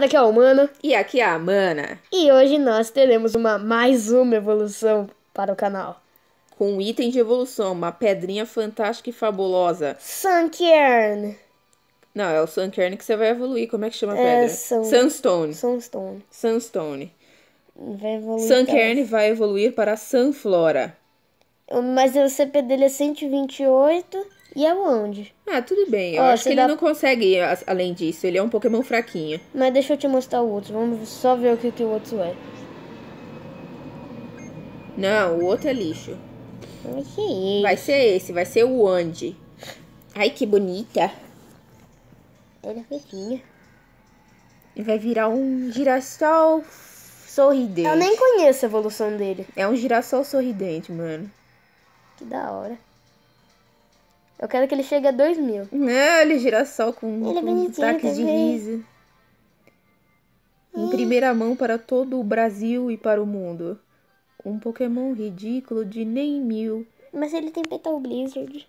galera, aqui é o Humano. E aqui é a Mana. E hoje nós teremos uma mais uma evolução para o canal. Com um item de evolução, uma pedrinha fantástica e fabulosa. Sunkern. Não, é o Sunkern que você vai evoluir. Como é que chama a é, pedra? É, sun... Sunstone. Sunstone. Sunstone. Vai evoluir. vai evoluir para Sunflora. Mas o CP dele é 128. E Andy? Ah, tudo bem. Eu Ó, acho que ele dá... não consegue, além disso. Ele é um Pokémon fraquinho. Mas deixa eu te mostrar o outro. Vamos só ver o que, que o outro é. Não, o outro é lixo. É vai ser esse, vai ser o Andy. Ai, que bonita. Ela é fofinha. E vai virar um girassol sorridente. Eu nem conheço a evolução dele. É um girassol sorridente, mano. Que da hora. Eu quero que ele chegue a 2 mil. Não, ele girassol com, é com ataques de riso. Em primeira mão para todo o Brasil e para o mundo. Um Pokémon ridículo de nem mil. Mas ele tem Petal Blizzard.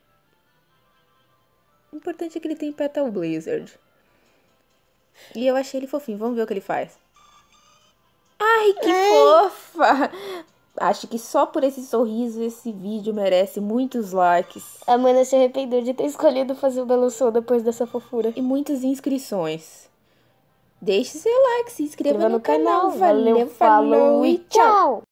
O importante é que ele tem Petal Blizzard. E eu achei ele fofinho. Vamos ver o que ele faz. Ai, que Ai. fofa! Acho que só por esse sorriso esse vídeo merece muitos likes. A Mana se arrependeu de ter escolhido fazer o Belo Sol depois dessa fofura. E muitas inscrições. Deixe seu like, se inscreva, inscreva no, no, canal. canal. Valeu, Valeu falou, falou e tchau!